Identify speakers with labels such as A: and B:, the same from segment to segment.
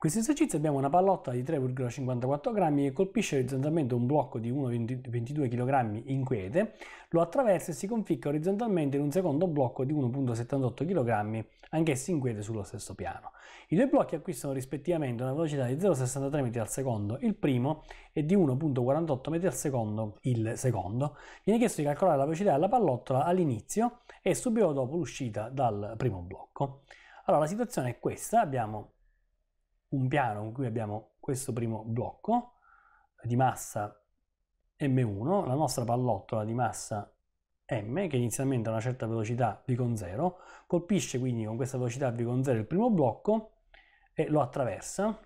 A: questo esercizio abbiamo una pallotta di 3,54 grammi che colpisce orizzontalmente un blocco di 1,22 kg in quiete, lo attraversa e si conficca orizzontalmente in un secondo blocco di 1,78 kg, anch'esso in quiete sullo stesso piano. I due blocchi acquistano rispettivamente una velocità di 0,63 m al secondo il primo e di 1,48 m al secondo il secondo. Viene chiesto di calcolare la velocità della pallottola all'inizio e subito dopo l'uscita dal primo blocco. Allora, la situazione è questa, abbiamo un piano in cui abbiamo questo primo blocco di massa m1, la nostra pallottola di massa m, che inizialmente ha una certa velocità v con 0, colpisce quindi con questa velocità v con 0 il primo blocco e lo attraversa,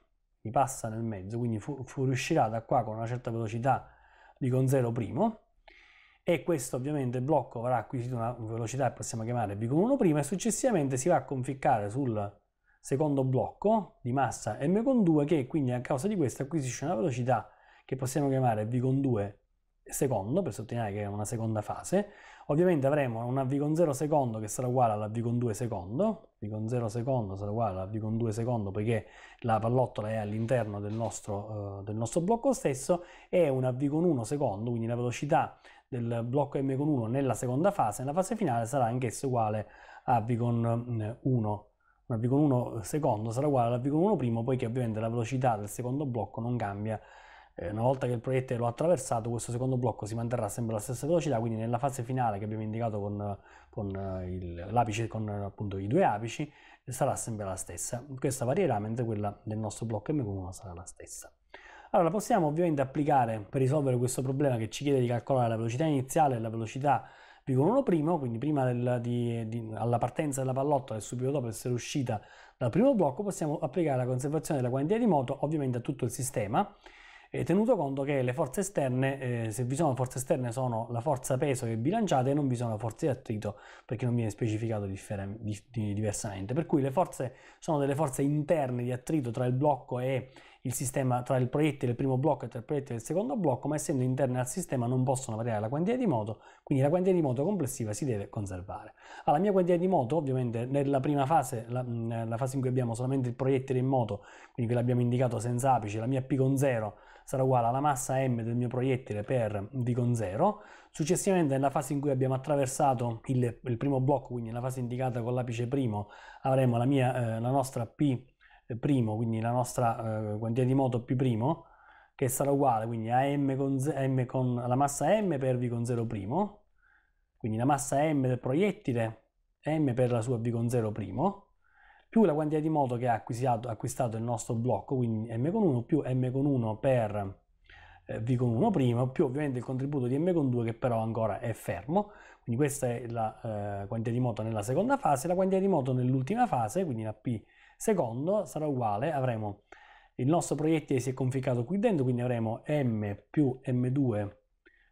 A: mi passa nel mezzo, quindi fuoriuscirà da qua con una certa velocità v con 0 primo, e questo ovviamente blocco avrà acquisito una velocità che possiamo chiamare v con 1 prima e successivamente si va a conficcare sul secondo blocco di massa m con 2 che quindi a causa di questo acquisisce una velocità che possiamo chiamare v con 2 secondo per sottolineare che è una seconda fase ovviamente avremo una v con 0 secondo che sarà uguale alla v con 2 secondo v con 0 secondo sarà uguale alla v con 2 secondo perché la pallottola è all'interno del, uh, del nostro blocco stesso e una v con 1 secondo quindi la velocità del blocco m con 1 nella seconda fase nella fase finale sarà anch'essa uguale a v con 1 mm, un V1 secondo sarà uguale al V1 primo, poiché ovviamente la velocità del secondo blocco non cambia. Eh, una volta che il proiettile lo ha attraversato, questo secondo blocco si manterrà sempre alla stessa velocità, quindi nella fase finale che abbiamo indicato con, con, eh, il, l'apice, con appunto, i due apici, sarà sempre la stessa. Questa varierà, mentre quella del nostro blocco M1 sarà la stessa. Allora, possiamo ovviamente applicare per risolvere questo problema che ci chiede di calcolare la velocità iniziale e la velocità Rigore 1 primo, quindi prima del, di, di, alla partenza della pallottola e subito dopo essere uscita dal primo blocco, possiamo applicare la conservazione della quantità di moto ovviamente a tutto il sistema eh, tenuto conto che le forze esterne, eh, se vi sono forze esterne, sono la forza peso che bilanciate e non vi sono forze di attrito perché non viene specificato differen- di- di- diversamente. Per cui le forze sono delle forze interne di attrito tra il blocco e il sistema tra il proiettile del primo blocco e tra il proiettile del secondo blocco, ma essendo interne al sistema non possono variare la quantità di moto, quindi la quantità di moto complessiva si deve conservare. la mia quantità di moto, ovviamente nella prima fase, la, la fase in cui abbiamo solamente il proiettile in moto, quindi che l'abbiamo indicato senza apice, la mia P con 0 sarà uguale alla massa M del mio proiettile per D con 0. Successivamente nella fase in cui abbiamo attraversato il, il primo blocco, quindi nella fase indicata con l'apice primo, avremo la, mia, eh, la nostra P primo, quindi la nostra eh, quantità di moto più primo, che sarà uguale quindi a m con, z, m con la massa m per v con 0 primo, quindi la massa m del proiettile m per la sua v con 0 primo, più la quantità di moto che ha acquistato il nostro blocco, quindi m con 1 più m con 1 per eh, v con 1 primo, più ovviamente il contributo di m con 2 che però ancora è fermo, quindi questa è la eh, quantità di moto nella seconda fase, la quantità di moto nell'ultima fase, quindi la p Secondo sarà uguale, avremo il nostro proiettile si è configurato qui dentro, quindi avremo m più m2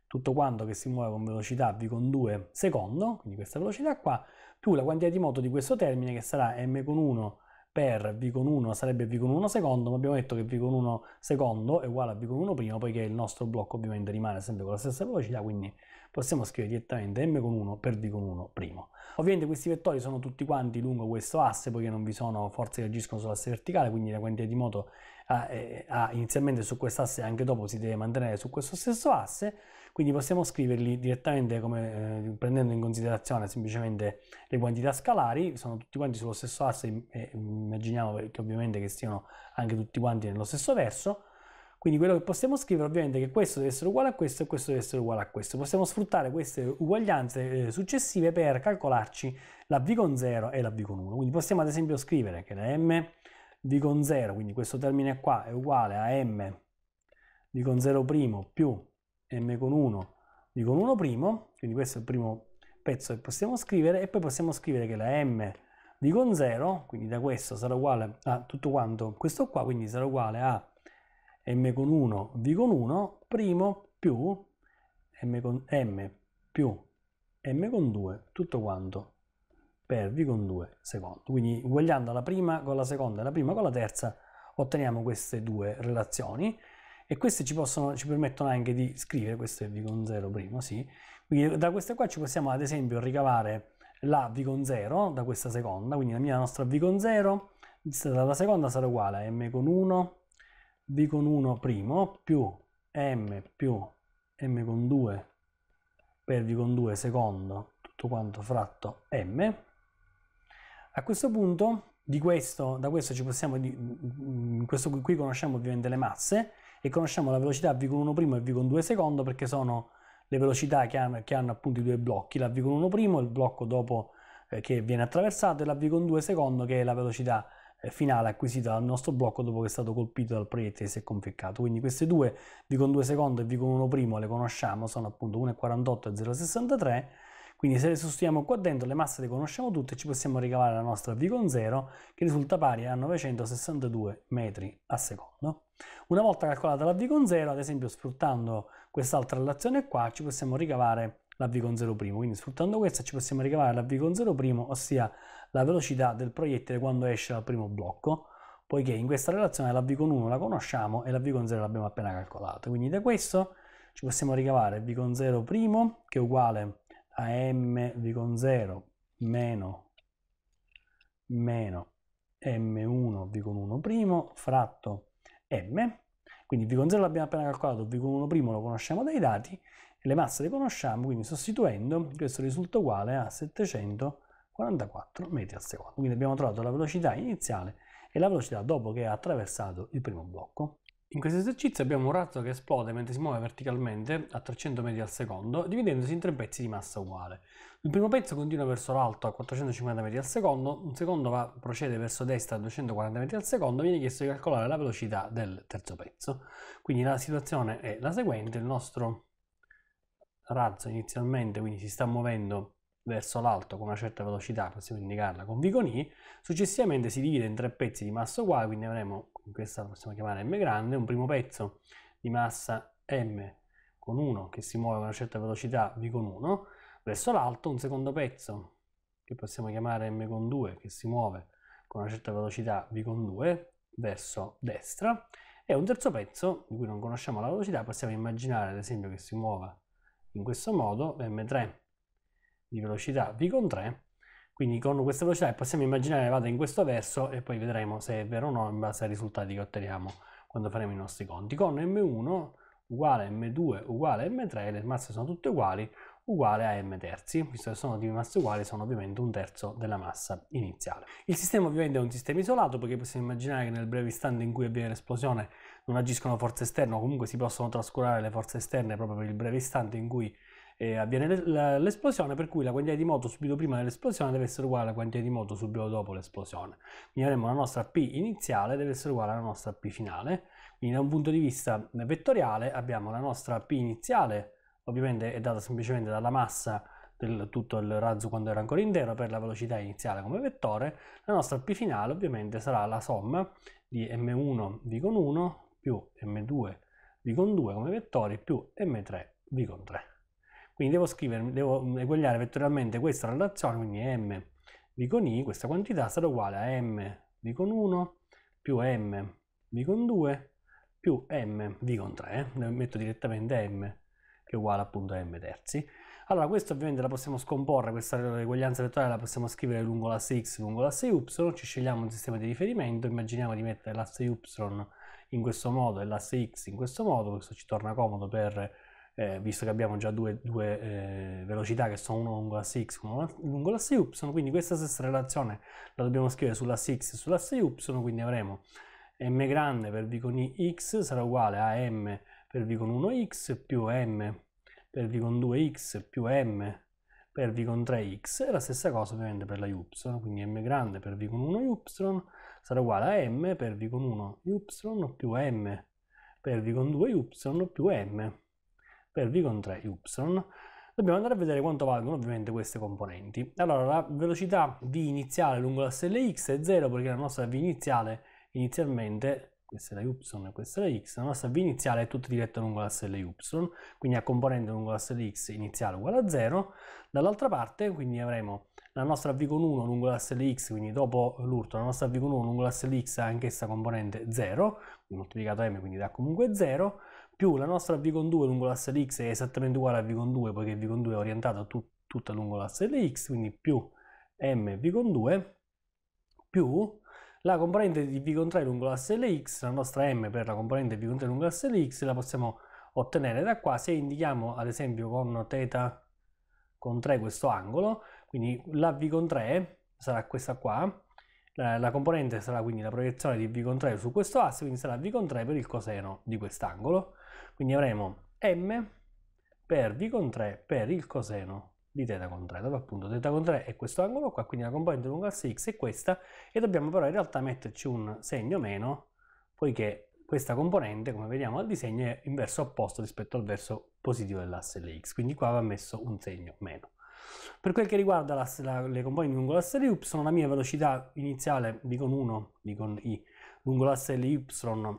A: tutto quanto che si muove con velocità v con 2 secondo, quindi questa velocità qua, più la quantità di moto di questo termine che sarà m con 1 per v con 1 sarebbe v con 1 secondo, ma abbiamo detto che v con 1 secondo è uguale a v con 1 primo, poiché il nostro blocco ovviamente rimane sempre con la stessa velocità, quindi possiamo scrivere direttamente m con 1 per d con 1 primo. Ovviamente questi vettori sono tutti quanti lungo questo asse, poiché non vi sono forze che agiscono sull'asse verticale, quindi la quantità di moto ha, ah, eh, ah, ha inizialmente su quest'asse e anche dopo si deve mantenere su questo stesso asse, quindi possiamo scriverli direttamente come, eh, prendendo in considerazione semplicemente le quantità scalari, sono tutti quanti sullo stesso asse e eh, immaginiamo che ovviamente che stiano anche tutti quanti nello stesso verso, quindi quello che possiamo scrivere ovviamente è che questo deve essere uguale a questo e questo deve essere uguale a questo. Possiamo sfruttare queste uguaglianze eh, successive per calcolarci la V con 0 e la V con 1. Quindi possiamo ad esempio scrivere che la M V con 0, quindi questo termine qua è uguale a M V con 0' più M con 1 V con 1', quindi questo è il primo pezzo che possiamo scrivere e poi possiamo scrivere che la M V con 0, quindi da questo sarà uguale a tutto quanto questo qua, quindi sarà uguale a m con 1 v con 1 primo più m con m più m con 2 tutto quanto per v con 2 secondo. Quindi uguagliando la prima con la seconda e la prima con la terza otteniamo queste due relazioni e queste ci, possono, ci permettono anche di scrivere, questo è v con 0 primo, sì, quindi da queste qua ci possiamo ad esempio ricavare la v con 0 da questa seconda, quindi la mia nostra v con 0 dalla seconda sarà uguale a m con 1 v con 1 primo più m più m con 2 per v con 2 secondo tutto quanto fratto m. A questo punto di questo, da questo ci possiamo, mm, in questo qui conosciamo ovviamente le masse e conosciamo la velocità v con 1 primo e v con 2 secondo perché sono le velocità che hanno, che hanno appunto i due blocchi, la v con 1 primo, il blocco dopo eh, che viene attraversato e la v con 2 secondo che è la velocità eh, finale acquisita dal nostro blocco dopo che è stato colpito dal proiettile e si è conficcato. Quindi queste due, V con 2 secondo e V con 1 primo, le conosciamo, sono appunto 1,48 e 0,63. Quindi se le sostituiamo qua dentro le masse le conosciamo tutte e ci possiamo ricavare la nostra V con 0 che risulta pari a 962 metri al secondo. Una volta calcolata la V con 0, ad esempio sfruttando quest'altra relazione qua, ci possiamo ricavare la V con 0', primo. quindi sfruttando questa ci possiamo ricavare la V con 0', primo, ossia la velocità del proiettile quando esce dal primo blocco, poiché in questa relazione la V con 1 la conosciamo e la V con 0 l'abbiamo appena calcolata. Quindi da questo ci possiamo ricavare V con 0 primo, che è uguale a M V con 0 meno, meno M1 V con 1 primo fratto M, quindi V con 0 l'abbiamo appena calcolato, V con 1 primo lo conosciamo dai dati, le masse le conosciamo, quindi sostituendo questo risulta uguale a 700 44 metri al secondo. Quindi abbiamo trovato la velocità iniziale e la velocità dopo che ha attraversato il primo blocco. In questo esercizio abbiamo un razzo che esplode mentre si muove verticalmente a 300 metri al secondo, dividendosi in tre pezzi di massa uguale. Il primo pezzo continua verso l'alto a 450 metri al secondo, il secondo va, procede verso destra a 240 metri al secondo, viene chiesto di calcolare la velocità del terzo pezzo. Quindi la situazione è la seguente, il nostro razzo inizialmente quindi si sta muovendo verso l'alto con una certa velocità, possiamo indicarla con Viconi, successivamente si divide in tre pezzi di massa uguale, quindi avremo, in questa possiamo chiamare M grande, un primo pezzo di massa M con 1 che si muove con una certa velocità V con 1 verso l'alto, un secondo pezzo che possiamo chiamare M con 2 che si muove con una certa velocità V con 2 verso destra e un terzo pezzo di cui non conosciamo la velocità possiamo immaginare ad esempio che si muova in questo modo M3 di velocità V con 3, quindi con questa velocità possiamo immaginare che vada in questo verso e poi vedremo se è vero o no in base ai risultati che otteniamo quando faremo i nostri conti. Con M1 uguale M2 uguale M3, le masse sono tutte uguali, uguale a m terzi, visto che sono di masse uguali sono ovviamente un terzo della massa iniziale. Il sistema ovviamente è un sistema isolato perché possiamo immaginare che nel breve istante in cui avviene l'esplosione non agiscono forze esterne o comunque si possono trascurare le forze esterne proprio per il breve istante in cui eh, avviene l'esplosione, per cui la quantità di moto subito prima dell'esplosione deve essere uguale alla quantità di moto subito dopo l'esplosione. Quindi avremo la nostra P iniziale deve essere uguale alla nostra P finale. Quindi da un punto di vista vettoriale abbiamo la nostra P iniziale, ovviamente è data semplicemente dalla massa del tutto il razzo quando era ancora intero per la velocità iniziale come vettore, la nostra P finale ovviamente sarà la somma di M1 V con 1 più M2 V con 2 come vettori più M3 V con 3. Quindi devo scrivermi, devo mm, eguagliare vettorialmente questa relazione, quindi m v con i, questa quantità sarà uguale a m v con 1 più m v con 2 più m v con 3, ne eh. metto direttamente m che è uguale appunto a m terzi. Allora questa ovviamente la possiamo scomporre, questa eguaglianza vettoriale la possiamo scrivere lungo l'asse x, lungo l'asse y, ci scegliamo un sistema di riferimento, immaginiamo di mettere l'asse y in questo modo e l'asse x in questo modo, questo ci torna comodo per eh, visto che abbiamo già due, due eh, velocità che sono una lungo l'asse x e una lungo l'asse y, quindi questa stessa relazione la dobbiamo scrivere sull'asse x e sull'asse y, quindi avremo m grande per v con x sarà uguale a m per v con 1x più m per v con 2x più m per v con 3x e la stessa cosa ovviamente per la y, quindi m grande per v con 1y sarà uguale a m per v con 1y più m per v con 2y più m per V con 3 Y. Dobbiamo andare a vedere quanto valgono ovviamente queste componenti. Allora, la velocità V iniziale lungo l'asse LX è 0 perché la nostra V iniziale inizialmente, questa è la Y e questa è la X, la nostra V iniziale è tutta diretta lungo l'asse LY, quindi a componente lungo l'asse LX iniziale uguale a 0. Dall'altra parte quindi avremo la nostra V con 1 lungo l'asse LX, quindi dopo l'urto la nostra V con 1 lungo l'asse LX ha anch'essa componente 0, moltiplicato M quindi dà comunque 0, più la nostra v con 2 lungo l'asse X è esattamente uguale a v con 2 poiché v con 2 è orientata tut tutta lungo l'asse X, quindi più m v con 2 più la componente di v con 3 lungo l'asse X, la nostra m per la componente v con 3 lungo l'asse X la possiamo ottenere da qua se indichiamo ad esempio con θ con 3 questo angolo, quindi la v con 3 sarà questa qua, la, la componente sarà quindi la proiezione di v con 3 su questo asse, quindi sarà v con 3 per il coseno di quest'angolo quindi avremo m per v con 3 per il coseno di θ con 3, dove appunto θ con 3 è questo angolo qua, quindi la componente lungo asse x è questa, e dobbiamo però in realtà metterci un segno meno, poiché questa componente, come vediamo al disegno, è in verso opposto rispetto al verso positivo dell'asse dx, quindi qua va messo un segno meno. Per quel che riguarda la, le componenti lungo l'asse di y, la mia velocità iniziale v con 1, v con i, lungo l'asse y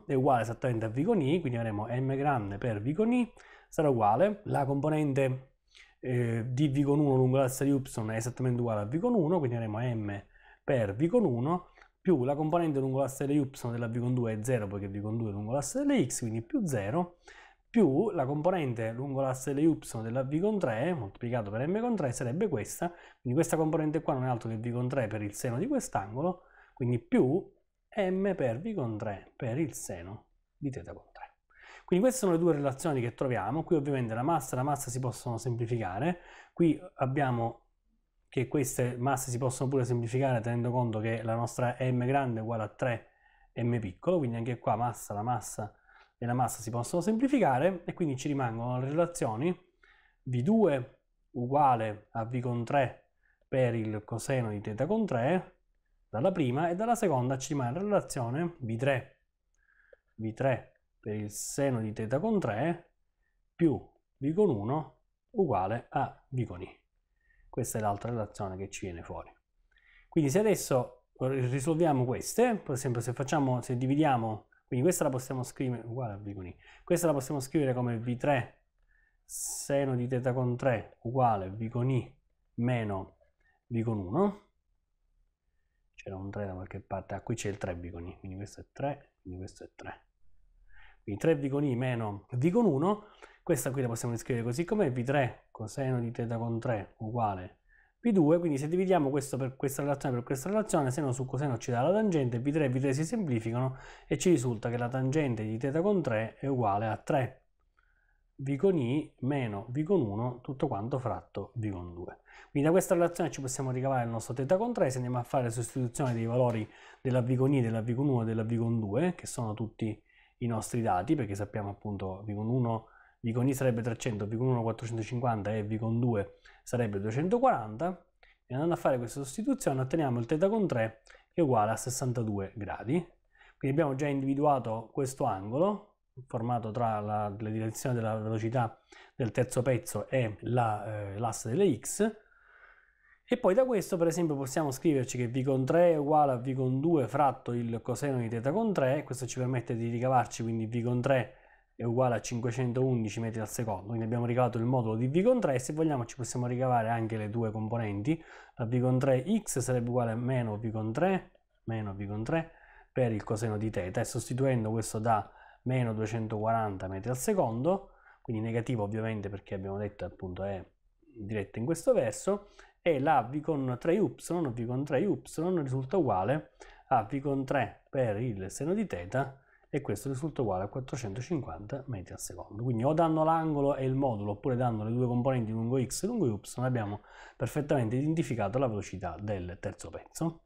A: è uguale esattamente a V con I, quindi avremo m grande per V con I sarà uguale, la componente eh, di V con 1 lungo l'asse di y è esattamente uguale a V con 1, quindi avremo m per V con 1 più la componente lungo l'asse delle y della V con 2 è 0 poiché V con 2 è lungo l'asse delle x, quindi più 0, più la componente lungo l'asse delle y della V con 3 moltiplicato per m con 3 sarebbe questa, quindi questa componente qua non è altro che V con 3 per il seno di quest'angolo, quindi più m per V con 3 per il seno di θ con 3. Quindi queste sono le due relazioni che troviamo, qui ovviamente la massa e la massa si possono semplificare, qui abbiamo che queste masse si possono pure semplificare tenendo conto che la nostra m grande è uguale a 3m piccolo, quindi anche qua massa, la massa e la massa si possono semplificare e quindi ci rimangono le relazioni v2 uguale a v con 3 per il coseno di θ con 3 dalla prima e dalla seconda ci rimane la relazione V3, V3 per il seno di θ con 3 più V con 1 uguale a V con I. Questa è l'altra relazione che ci viene fuori. Quindi se adesso risolviamo queste, per esempio se, facciamo, se dividiamo, quindi questa la possiamo scrivere uguale a V con I, questa la possiamo scrivere come V3 seno di θ con 3 uguale V con I meno V con 1, c'era un 3 da qualche parte, ah qui c'è il 3 biconi, quindi questo è 3, quindi questo è 3. Quindi 3 biconi meno vicon 1, questa qui la possiamo descrivere così com'è, V3 coseno di teta con 3 uguale v 2 quindi se dividiamo questo per questa relazione per questa relazione, seno su coseno ci dà la tangente, V3 e V3 si semplificano e ci risulta che la tangente di teta con 3 è uguale a 3 V con I meno V con 1 tutto quanto fratto V con 2. Quindi da questa relazione ci possiamo ricavare il nostro θ con 3 se andiamo a fare la sostituzione dei valori della V con I, della V con 1 e della V con 2, che sono tutti i nostri dati, perché sappiamo appunto Vicon 1, con I sarebbe 300, V con 1 450 e V con 2 sarebbe 240. E andando a fare questa sostituzione otteniamo il θ con 3 che è uguale a 62 gradi. Quindi abbiamo già individuato questo angolo formato tra la, la direzione della velocità del terzo pezzo e l'asse la, eh, delle x e poi da questo, per esempio, possiamo scriverci che V con 3 è uguale a V con 2 fratto il coseno di θ con 3, questo ci permette di ricavarci, quindi V con 3 è uguale a 511 metri al secondo, quindi abbiamo ricavato il modulo di V con 3 e se vogliamo ci possiamo ricavare anche le due componenti, la V con 3x sarebbe uguale a meno V con 3, meno V con 3 per il coseno di θ e sostituendo questo da meno 240 metri al secondo, quindi negativo ovviamente perché abbiamo detto appunto è diretto in questo verso e la V con 3y, V con 3y risulta uguale a V con 3 per il seno di teta e questo risulta uguale a 450 metri al secondo. Quindi o danno l'angolo e il modulo oppure danno le due componenti lungo x e lungo y abbiamo perfettamente identificato la velocità del terzo pezzo.